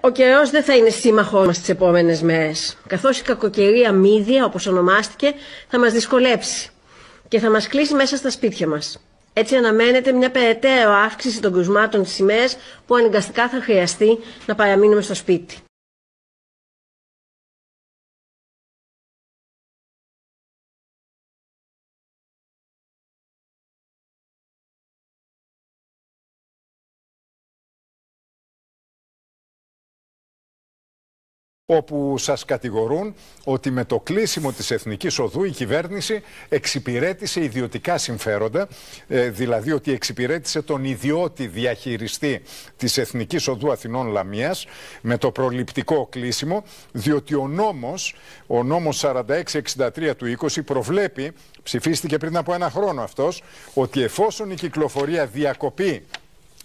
Ο καιρός δεν θα είναι σύμμαχό μας τις επόμενες μέρες. Καθώς η κακοκαιρία μύδια, όπως ονομάστηκε, θα μας δυσκολέψει και θα μας κλείσει μέσα στα σπίτια μας. Έτσι αναμένεται μια περαιτέρω αύξηση των κρουσμάτων τη ημέρα που αναγκαστικά θα χρειαστεί να παραμείνουμε στο σπίτι. όπου σας κατηγορούν ότι με το κλείσιμο της Εθνικής Οδού η κυβέρνηση εξυπηρέτησε ιδιωτικά συμφέροντα, ε, δηλαδή ότι εξυπηρέτησε τον ιδιώτη διαχειριστή της Εθνικής Οδού Αθηνών Λαμίας με το προληπτικό κλείσιμο, διότι ο νόμος, ο νόμος 4663 του 20 προβλέπει, ψηφίστηκε πριν από ένα χρόνο αυτός, ότι εφόσον η κυκλοφορία διακοπεί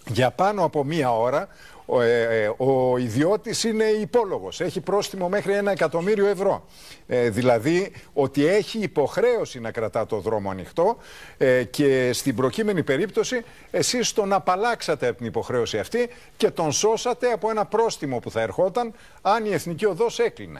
για πάνω από μία ώρα ο, ε, ε ιδιώτης είναι υπόλογος, έχει πρόστιμο μέχρι ένα εκατομμύριο ευρώ. Ε, δηλαδή ότι έχει υποχρέωση να κρατά το δρόμο ανοιχτό ε, και στην προκείμενη περίπτωση εσείς τον απαλλάξατε από την υποχρέωση αυτή και τον σώσατε από ένα πρόστιμο που θα ερχόταν αν η Εθνική Οδός έκλεινε.